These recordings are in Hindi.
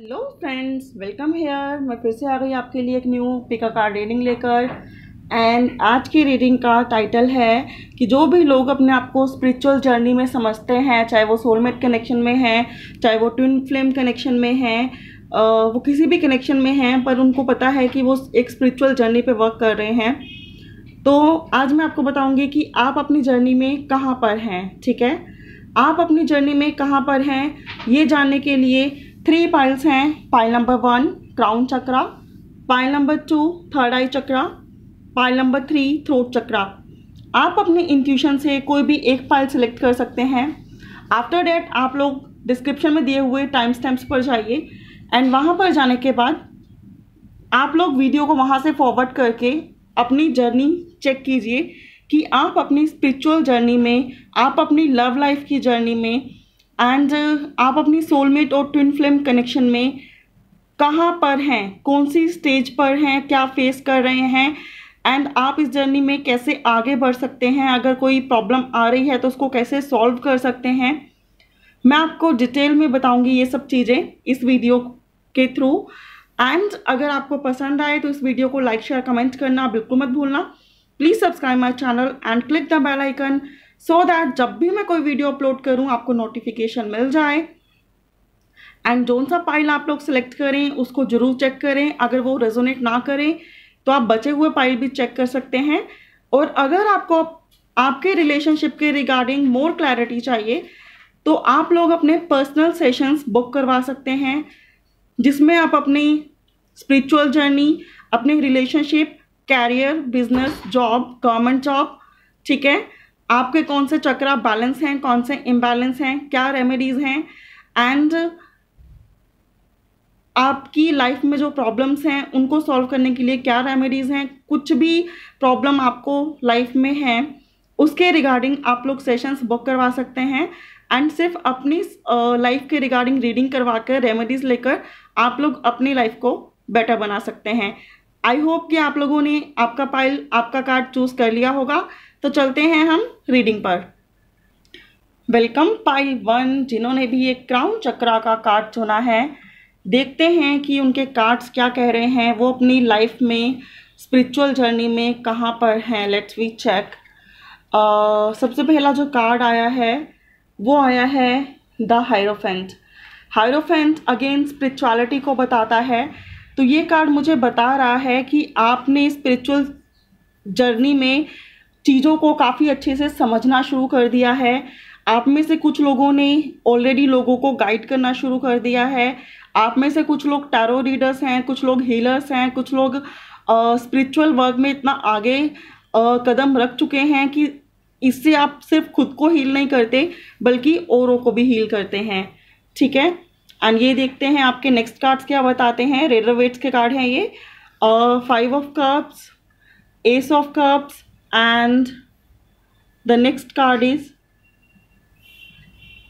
हेलो फ्रेंड्स वेलकम हेयर मैं फिर से आ गई आपके लिए एक न्यू पिका कार्ड रीडिंग लेकर एंड आज की रीडिंग का टाइटल है कि जो भी लोग अपने आप को स्पिरिचुअल जर्नी में समझते हैं चाहे वो सोलमेट कनेक्शन में हैं चाहे वो ट्विन फ्लेम कनेक्शन में हैं वो किसी भी कनेक्शन में हैं पर उनको पता है कि वो एक स्परिचुअल जर्नी पर वर्क कर रहे हैं तो आज मैं आपको बताऊंगी कि आप अपनी जर्नी में कहाँ पर हैं ठीक है आप अपनी जर्नी में कहाँ पर हैं ये जानने के लिए थ्री पाइल्स हैं pile number one crown chakra pile number two third eye chakra pile number three throat chakra आप अपने इंट्यूशन से कोई भी एक पाइल सेलेक्ट कर सकते हैं आफ्टर डैट आप लोग डिस्क्रिप्शन में दिए हुए टाइम स्टैम्प्स पर जाइए एंड वहाँ पर जाने के बाद आप लोग वीडियो को वहाँ से फॉरवर्ड करके अपनी जर्नी चेक कीजिए कि आप अपनी स्पिरिचुअल जर्नी में आप अपनी लव लाइफ की जर्नी में एंड uh, आप अपनी सोलमेट और ट्विन फ्लेम कनेक्शन में कहाँ पर हैं कौन सी स्टेज पर हैं क्या फेस कर रहे हैं एंड आप इस जर्नी में कैसे आगे बढ़ सकते हैं अगर कोई प्रॉब्लम आ रही है तो उसको कैसे सॉल्व कर सकते हैं मैं आपको डिटेल में बताऊंगी ये सब चीज़ें इस वीडियो के थ्रू एंड अगर आपको पसंद आए तो इस वीडियो को लाइक शेयर कमेंट करना बिल्कुल मत भूलना please subscribe my channel and click the bell icon so so that जब भी मैं कोई वीडियो अपलोड करूँ आपको नोटिफिकेशन मिल जाए एंड जौन सा फाइल आप लोग सेलेक्ट करें उसको जरूर चेक करें अगर वो रेजोनेट ना करें तो आप बचे हुए फाइल भी चेक कर सकते हैं और अगर आपको आपके रिलेशनशिप के रिगार्डिंग मोर क्लैरिटी चाहिए तो आप लोग अपने पर्सनल सेशंस बुक करवा सकते हैं जिसमें आप अपनी स्पिरिचुअल जर्नी अपने relationship career business job government job ठीक है आपके कौन से चक्र बैलेंस हैं कौन से इम्बैलेंस हैं क्या रेमेडीज़ हैं एंड आपकी लाइफ में जो प्रॉब्लम्स हैं उनको सॉल्व करने के लिए क्या रेमेडीज़ हैं कुछ भी प्रॉब्लम आपको लाइफ में है उसके रिगार्डिंग आप लोग सेशंस बुक करवा सकते हैं एंड सिर्फ अपनी लाइफ के रिगार्डिंग रीडिंग करवा कर रेमेडीज़ लेकर आप लोग अपनी लाइफ को बेटर बना सकते हैं आई होप कि आप लोगों ने आपका पाइल आपका कार्ड चूज कर लिया होगा तो चलते हैं हम रीडिंग पर वेलकम पाइल वन जिन्होंने भी एक क्राउन चक्रा का कार्ड चुना है देखते हैं कि उनके कार्ड्स क्या कह रहे हैं वो अपनी लाइफ में स्पिरिचुअल जर्नी में कहाँ पर हैं लेट्स वी चेक सबसे पहला जो कार्ड आया है वो आया है the hierophant hierophant again spirituality को बताता है तो ये कार्ड मुझे बता रहा है कि आपने स्पिरिचुअल जर्नी में चीज़ों को काफ़ी अच्छे से समझना शुरू कर दिया है आप में से कुछ लोगों ने ऑलरेडी लोगों को गाइड करना शुरू कर दिया है आप में से कुछ लोग टैरो रीडर्स हैं कुछ लोग हीलर्स हैं कुछ लोग स्पिरिचुअल वर्क में इतना आगे uh, कदम रख चुके हैं कि इससे आप सिर्फ खुद को हील नहीं करते बल्कि औरों को भी हील करते हैं ठीक है एंड ये देखते हैं आपके नेक्स्ट कार्ड्स क्या बताते हैं रेडर वेट्स के कार्ड हैं ये five of cups ace of cups and the next card is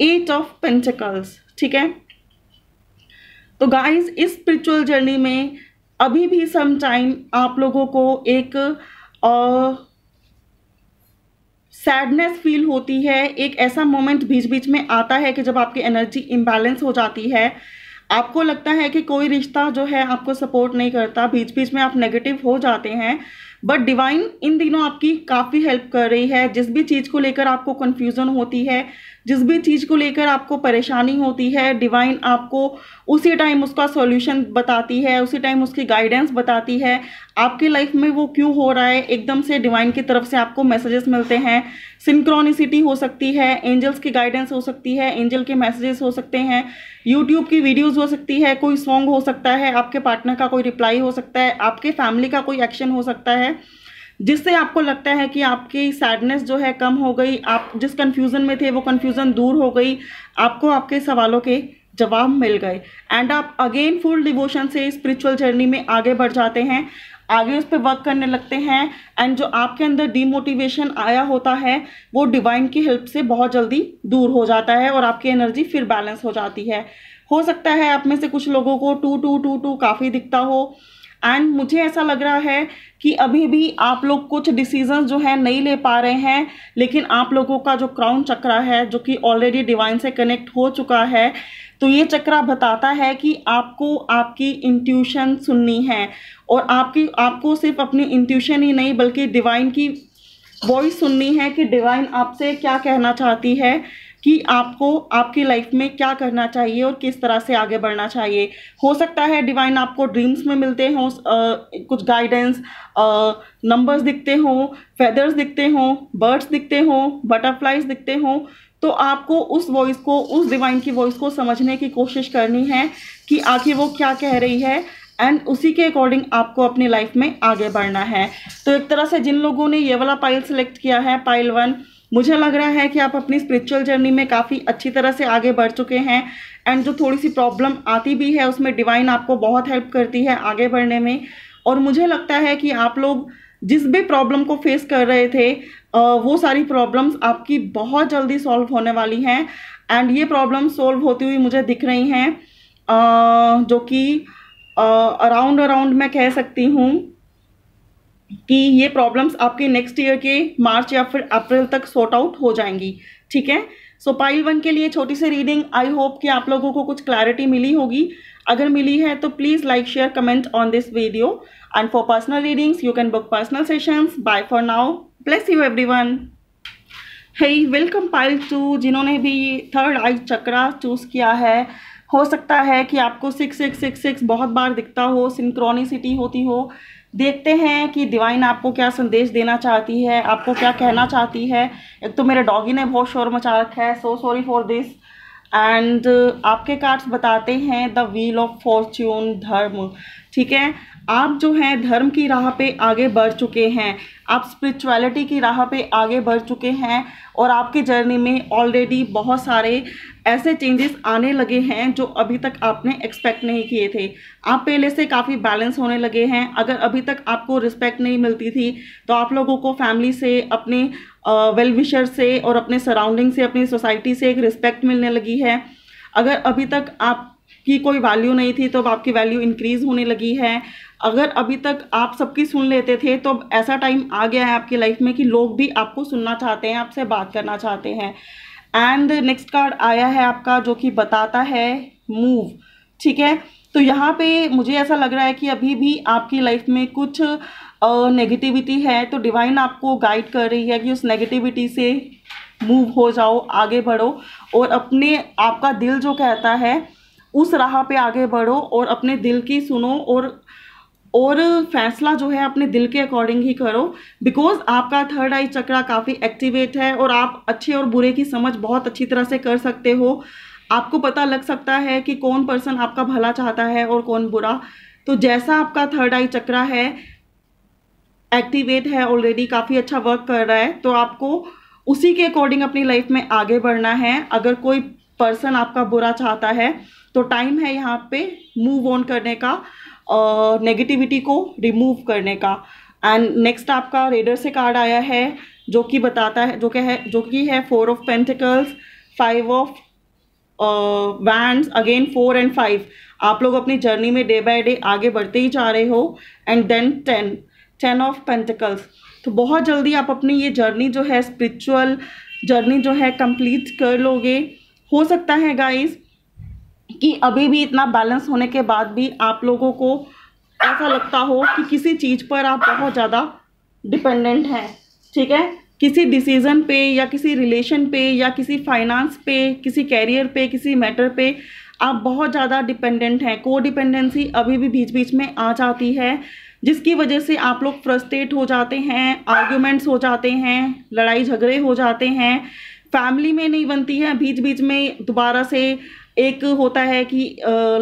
eight of pentacles ठीक है तो गाइस इस स्पिरिचुअल जर्नी में अभी भी सम टाइम आप लोगों को एक uh, सैडनेस फील होती है एक ऐसा मोमेंट बीच बीच में आता है कि जब आपकी एनर्जी इम्बैलेंस हो जाती है आपको लगता है कि कोई रिश्ता जो है आपको सपोर्ट नहीं करता बीच बीच में आप नेगेटिव हो जाते हैं बट डिवाइन इन दिनों आपकी काफ़ी हेल्प कर रही है जिस भी चीज़ को लेकर आपको कन्फ्यूज़न होती है जिस भी चीज़ को लेकर आपको परेशानी होती है डिवाइन आपको उसी टाइम उसका सॉल्यूशन बताती है उसी टाइम उसकी गाइडेंस बताती है आपकी लाइफ में वो क्यों हो रहा है एकदम से डिवाइन की तरफ से आपको मैसेजेस मिलते हैं सिंक्रोनिसिटी हो सकती है एंजल्स की गाइडेंस हो सकती है एंजल के मैसेजेस हो सकते हैं यूट्यूब की वीडियोस हो सकती है कोई सॉन्ग हो सकता है आपके पार्टनर का कोई रिप्लाई हो सकता है आपके फैमिली का कोई एक्शन हो सकता है जिससे आपको लगता है कि आपकी सैडनेस जो है कम हो गई आप जिस कन्फ्यूज़न में थे वो कन्फ्यूज़न दूर हो गई आपको आपके सवालों के जवाब मिल गए एंड आप अगेन फुल डिवोशन से स्पिरिचुअल जर्नी में आगे बढ़ जाते हैं आगे उस पर वर्क करने लगते हैं एंड जो आपके अंदर डीमोटिवेशन आया होता है वो डिवाइन की हेल्प से बहुत जल्दी दूर हो जाता है और आपकी एनर्जी फिर बैलेंस हो जाती है हो सकता है आप में से कुछ लोगों को टू टू टू टू काफ़ी दिखता हो एंड मुझे ऐसा लग रहा है कि अभी भी आप लोग कुछ डिसीजन जो है नहीं ले पा रहे हैं लेकिन आप लोगों का जो क्राउन चक्रा है जो कि ऑलरेडी डिवाइन से कनेक्ट हो चुका है तो ये चक्रा बताता है कि आपको आपकी इंट्यूशन सुननी है और आपकी आपको सिर्फ अपनी इंट्यूशन ही नहीं बल्कि डिवाइन की वॉइस सुननी है कि डिवाइन आपसे क्या कहना चाहती है कि आपको आपकी लाइफ में क्या करना चाहिए और किस तरह से आगे बढ़ना चाहिए हो सकता है डिवाइन आपको ड्रीम्स में मिलते हों कुछ गाइडेंस नंबर्स दिखते हों फेदर्स दिखते हों बर्ड्स दिखते हों बटरफ्लाइज दिखते हों तो आपको उस वॉइस को उस डिवाइन की वॉइस को समझने की कोशिश करनी है कि आखिर वो क्या कह रही है एंड उसी के अकॉर्डिंग आपको अपनी लाइफ में आगे बढ़ना है तो एक तरह से जिन लोगों ने ये वाला पाइल सेलेक्ट किया है पाइल वन मुझे लग रहा है कि आप अपनी स्पिरिचुअल जर्नी में काफ़ी अच्छी तरह से आगे बढ़ चुके हैं एंड जो थोड़ी सी प्रॉब्लम आती भी है उसमें डिवाइन आपको बहुत हेल्प करती है आगे बढ़ने में और मुझे लगता है कि आप लोग जिस भी प्रॉब्लम को फेस कर रहे थे वो सारी प्रॉब्लम्स आपकी बहुत जल्दी सॉल्व होने वाली हैं एंड ये प्रॉब्लम सॉल्व होती हुई मुझे दिख रही हैं जो कि अराउंड अराउंड मैं कह सकती हूँ कि ये प्रॉब्लम्स आपके नेक्स्ट ईयर के मार्च या फिर अप्रैल तक सॉर्ट आउट हो जाएंगी ठीक है सो पाइल वन के लिए छोटी सी रीडिंग आई होप कि आप लोगों को कुछ क्लैरिटी मिली होगी अगर मिली है तो please like share comment on this video and for personal readings you can book personal sessions bye for now bless you everyone hey welcome pile two जिन्होंने भी थर्ड आई चक्रा चूज़ किया है हो सकता है कि आपको सिक्स सिक्स सिक्स सिक्स बहुत बार दिखता हो सिंक्रोनिसिटी होती हो देखते हैं कि डिवाइन आपको क्या संदेश देना चाहती है आपको क्या कहना चाहती है एक तो मेरे डॉगी ने बहुत शोर मचा रखा है so sorry for this and आपके कार्ड्स बताते हैं द व्हील ऑफ फॉर्च्यून धर्म ठीक है आप जो हैं धर्म की राह पे आगे बढ़ चुके हैं आप स्पिरिचुअलिटी की राह पे आगे बढ़ चुके हैं और आपके जर्नी में ऑलरेडी बहुत सारे ऐसे चेंजेस आने लगे हैं जो अभी तक आपने एक्सपेक्ट नहीं किए थे आप पहले से काफ़ी बैलेंस होने लगे हैं अगर अभी तक आपको रिस्पेक्ट नहीं मिलती थी तो आप लोगों को फैमिली से अपने वेल विशर से और अपने सराउंडिंग से अपनी सोसाइटी से एक रिस्पेक्ट मिलने लगी है अगर अभी तक आप की कोई वैल्यू नहीं थी तो अब आपकी वैल्यू इंक्रीज होने लगी है अगर अभी तक आप सबकी सुन लेते थे तो अब ऐसा टाइम आ गया है आपकी लाइफ में कि लोग भी आपको सुनना चाहते हैं आपसे बात करना चाहते हैं एंड नेक्स्ट कार्ड आया है आपका जो कि बताता है मूव ठीक है तो यहाँ पे मुझे ऐसा लग रहा है कि अभी भी आपकी लाइफ में कुछ नेगेटिविटी है तो डिवाइन आपको गाइड कर रही है कि उस नेगेटिविटी से मूव हो जाओ आगे बढ़ो और अपने आपका दिल जो कहता है उस राह पे आगे बढ़ो और अपने दिल की सुनो और और फैसला जो है अपने दिल के अकॉर्डिंग ही करो बिकॉज आपका थर्ड आई चक्रा काफ़ी एक्टिवेट है और आप अच्छे और बुरे की समझ बहुत अच्छी तरह से कर सकते हो आपको पता लग सकता है कि कौन पर्सन आपका भला चाहता है और कौन बुरा तो जैसा आपका थर्ड आई चक्रा है एक्टिवेट है ऑलरेडी काफ़ी अच्छा वर्क कर रहा है तो आपको उसी के अकॉर्डिंग अपनी लाइफ में आगे बढ़ना है अगर कोई पर्सन आपका बुरा चाहता है तो टाइम है यहाँ पे मूव ऑन करने का नेगेटिविटी को रिमूव करने का एंड नेक्स्ट आपका रेडर से कार्ड आया है जो कि बताता है जो कि है जो कि है four of pentacles five of wand again four and five आप लोग अपनी जर्नी में डे बाय डे आगे बढ़ते ही जा रहे हो and then ten ten of pentacles तो बहुत जल्दी आप अपनी ये जर्नी जो है स्पिरिचुअल जर्नी जो है कंप्लीट कर लोगे हो सकता है गाइज़ कि अभी भी इतना बैलेंस होने के बाद भी आप लोगों को ऐसा लगता हो कि किसी चीज़ पर आप बहुत ज़्यादा डिपेंडेंट हैं ठीक है किसी डिसीज़न पे या किसी रिलेशन पे या किसी फाइनेंस पे किसी कैरियर पे किसी मैटर पे आप बहुत ज़्यादा डिपेंडेंट हैं को डिपेंडेंसी अभी भी बीच बीच में आ जाती है जिसकी वजह से आप लोग फ्रस्ट्रेट हो जाते हैं आर्ग्यूमेंट्स हो जाते हैं लड़ाई झगड़े हो जाते हैं फैमिली में नहीं बनती है बीच बीच में दोबारा से एक होता है कि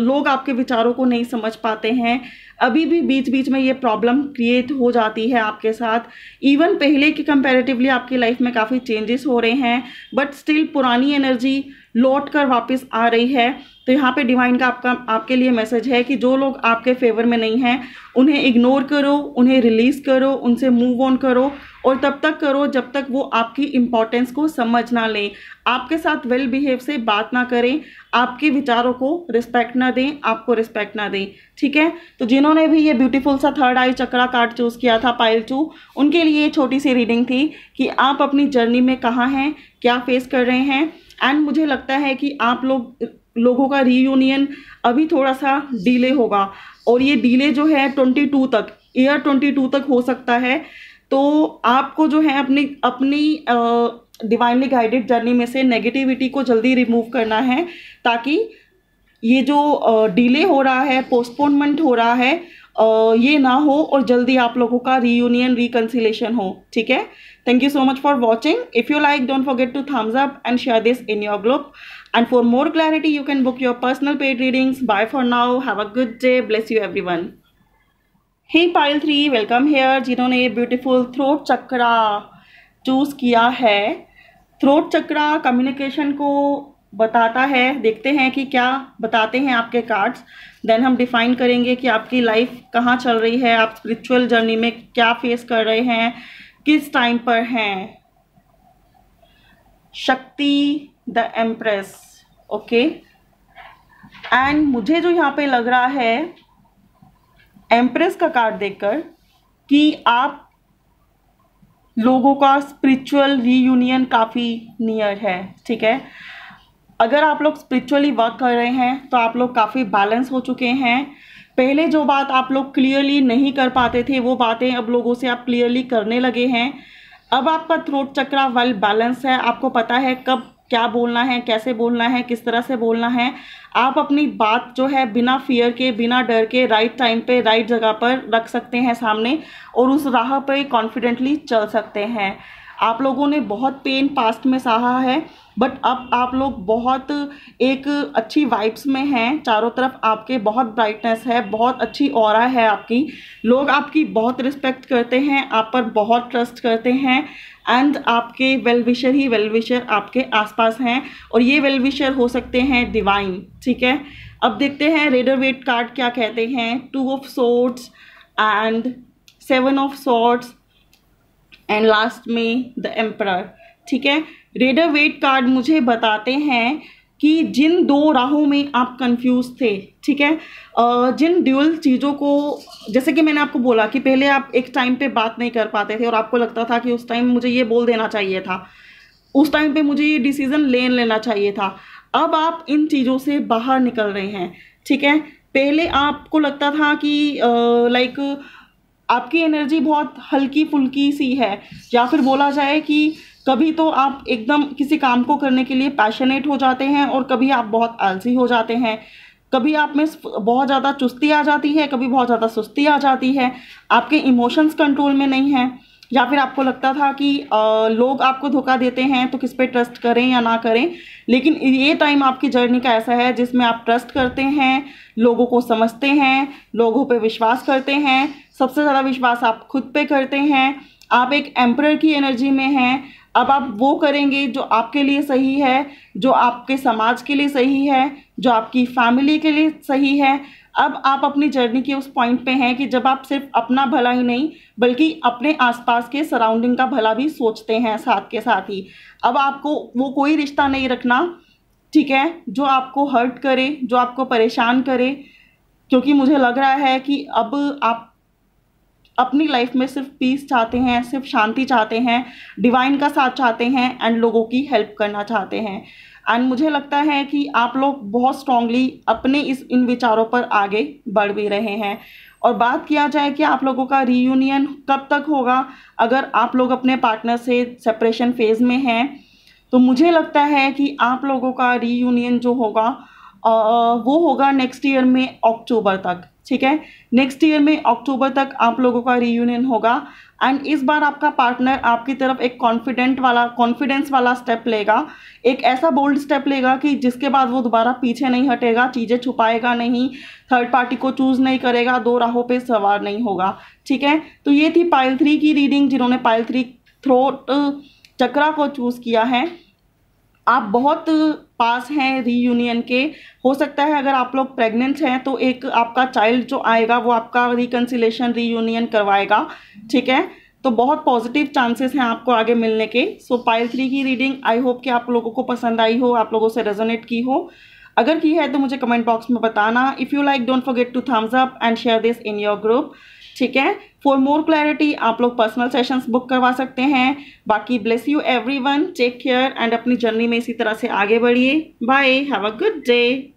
लोग आपके विचारों को नहीं समझ पाते हैं अभी भी बीच बीच में ये प्रॉब्लम क्रिएट हो जाती है आपके साथ इवन पहले के कंपैरेटिवली आपकी लाइफ में काफ़ी चेंजेस हो रहे हैं बट स्टिल पुरानी एनर्जी लौट कर वापस आ रही है तो यहाँ पे डिवाइन का आपका आपके लिए मैसेज है कि जो लोग आपके फेवर में नहीं हैं उन्हें इग्नोर करो उन्हें रिलीज़ करो उनसे मूव ऑन करो और तब तक करो जब तक वो आपकी इम्पोर्टेंस को समझ ना लें आपके साथ वेल well बिहेव से बात ना करें आपके विचारों को रिस्पेक्ट ना दें आपको रिस्पेक्ट ना दें ठीक है तो जिन्होंने भी ये ब्यूटीफुल सा third eye chakra card choose किया था पाइल टू उनके लिए ये छोटी सी रीडिंग थी कि आप अपनी जर्नी में कहाँ हैं क्या फेस कर रहे हैं एंड मुझे लगता है कि आप लोग लोगों का रीयूनियन अभी थोड़ा सा डिले होगा और ये डिले जो है ट्वेंटी टू तक ईयर ट्वेंटी टू तक हो सकता है तो आपको जो है अपनी अपनी डिवाइनली गाइडेड जर्नी में से नेगेटिविटी को जल्दी रिमूव करना है ताकि ये जो डिले हो रहा है पोस्टपोनमेंट हो रहा है ये ना हो और जल्दी आप लोगों का रीयूनियन रिकन्सिलेशन हो ठीक है thank you so much for watching if you like don't forget to thumbs up and share this in your group and for more clarity you can book your personal paid readings bye for now have a good day bless you everyone hey pile three welcome here जिन्होंने ये ब्यूटिफुल थ्रोट चक्रा चूज़ किया है थ्रोट चक्रा कम्युनिकेशन को बताता है देखते हैं कि क्या बताते हैं आपके कार्ड्स देन हम डिफाइन करेंगे कि आपकी लाइफ कहाँ चल रही है आप स्पिरिचुअल जर्नी में क्या फेस कर रहे हैं किस टाइम पर हैं शक्ति द एम्प्रेस ओके एंड मुझे जो यहाँ पे लग रहा है एम्प्रेस का कार्ड देखकर कि आप लोगों का स्पिरिचुअल रीयूनियन काफ़ी नियर है ठीक है अगर आप लोग स्पिरिचुअली वर्क कर रहे हैं तो आप लोग काफ़ी बैलेंस हो चुके हैं पहले जो बात आप लोग क्लियरली नहीं कर पाते थे वो बातें अब लोगों से आप क्लियरली करने लगे हैं अब आपका थ्रोट चक्रा वेल बैलेंस है आपको पता है कब क्या बोलना है कैसे बोलना है किस तरह से बोलना है आप अपनी बात जो है बिना फियर के बिना डर के राइट टाइम पे राइट जगह पर रख सकते हैं सामने और उस राह पर कॉन्फिडेंटली चल सकते हैं आप लोगों ने बहुत पेन पास्ट में सहा है बट अब आप लोग बहुत एक अच्छी वाइब्स में हैं चारों तरफ आपके बहुत ब्राइटनेस है बहुत अच्छी और है आपकी लोग आपकी बहुत रिस्पेक्ट करते हैं आप पर बहुत ट्रस्ट करते हैं एंड आपके वेल विशर ही वेल विशर आपके आसपास हैं और ये वेल विशर हो सकते हैं डिवाइन ठीक है अब देखते हैं रेडर वेट कार्ड क्या कहते हैं two of swords and seven of swords and last में द एम्पर ठीक है रेडर वेट कार्ड मुझे बताते हैं कि जिन दो राहों में आप कंफ्यूज थे ठीक है जिन ड्यूअल चीज़ों को जैसे कि मैंने आपको बोला कि पहले आप एक टाइम पे बात नहीं कर पाते थे और आपको लगता था कि उस टाइम मुझे ये बोल देना चाहिए था उस टाइम पे मुझे ये डिसीज़न ले लेना चाहिए था अब आप इन चीज़ों से बाहर निकल रहे हैं ठीक है पहले आपको लगता था कि लाइक आपकी एनर्जी बहुत हल्की फुल्की सी है या फिर बोला जाए कि कभी तो आप एकदम किसी काम को करने के लिए पैशनेट हो जाते हैं और कभी आप बहुत आलसी हो जाते हैं कभी आप में बहुत ज़्यादा चुस्ती आ जाती है कभी बहुत ज़्यादा सुस्ती आ जाती है आपके इमोशंस कंट्रोल में नहीं हैं या फिर आपको लगता था कि आ, लोग आपको धोखा देते हैं तो किस पे ट्रस्ट करें या ना करें लेकिन ये टाइम आपकी जर्नी का ऐसा है जिसमें आप ट्रस्ट करते हैं लोगों को समझते हैं लोगों पे विश्वास करते हैं सबसे ज़्यादा विश्वास आप खुद पे करते हैं आप एक एम्प्रर की एनर्जी में हैं अब आप वो करेंगे जो आपके लिए सही है जो आपके समाज के लिए सही है जो आपकी फैमिली के लिए सही है अब आप अपनी जर्नी के उस पॉइंट पे हैं कि जब आप सिर्फ अपना भला ही नहीं बल्कि अपने आसपास के सराउंडिंग का भला भी सोचते हैं साथ के साथ ही अब आपको वो कोई रिश्ता नहीं रखना ठीक है जो आपको हर्ट करे जो आपको परेशान करे क्योंकि मुझे लग रहा है कि अब आप अपनी लाइफ में सिर्फ पीस चाहते हैं सिर्फ शांति चाहते हैं डिवाइन का साथ चाहते हैं एंड लोगों की हेल्प करना चाहते हैं एंड मुझे लगता है कि आप लोग बहुत स्ट्रांगली अपने इस इन विचारों पर आगे बढ़ भी रहे हैं और बात किया जाए कि आप लोगों का रीयूनियन कब तक होगा अगर आप लोग अपने पार्टनर से सेपरेशन फेज़ में हैं तो मुझे लगता है कि आप लोगों का रीयूनियन जो होगा वो होगा नेक्स्ट ईयर में अक्टूबर तक ठीक है नेक्स्ट ईयर में अक्टूबर तक आप लोगों का रीयूनियन होगा एंड इस बार आपका पार्टनर आपकी तरफ एक कॉन्फिडेंट वाला कॉन्फिडेंस वाला स्टेप लेगा एक ऐसा बोल्ड स्टेप लेगा कि जिसके बाद वो दोबारा पीछे नहीं हटेगा चीज़ें छुपाएगा नहीं थर्ड पार्टी को चूज नहीं करेगा दो राहों पे सवार नहीं होगा ठीक है तो ये थी पाइल थ्री की रीडिंग जिन्होंने पाइल थ्री थ्रोट चक्रा को चूज़ किया है आप बहुत पास हैं रीयूनियन के हो सकता है अगर आप लोग प्रेग्नेंट हैं तो एक आपका चाइल्ड जो आएगा वो आपका रिकन्सिलेशन रीयूनियन करवाएगा ठीक है तो बहुत पॉजिटिव चांसेस हैं आपको आगे मिलने के सो पाइल थ्री की रीडिंग आई होप कि आप लोगों को पसंद आई हो आप लोगों से रेजोनेट की हो अगर की है तो मुझे कमेंट बॉक्स में बताना if you like don't forget to thumbs up and share this in your group ठीक है फॉर मोर क्लैरिटी आप लोग पर्सनल सेशंस बुक करवा सकते हैं बाकी bless you everyone take care and अपनी जर्नी में इसी तरह से आगे बढ़िए bye have a good day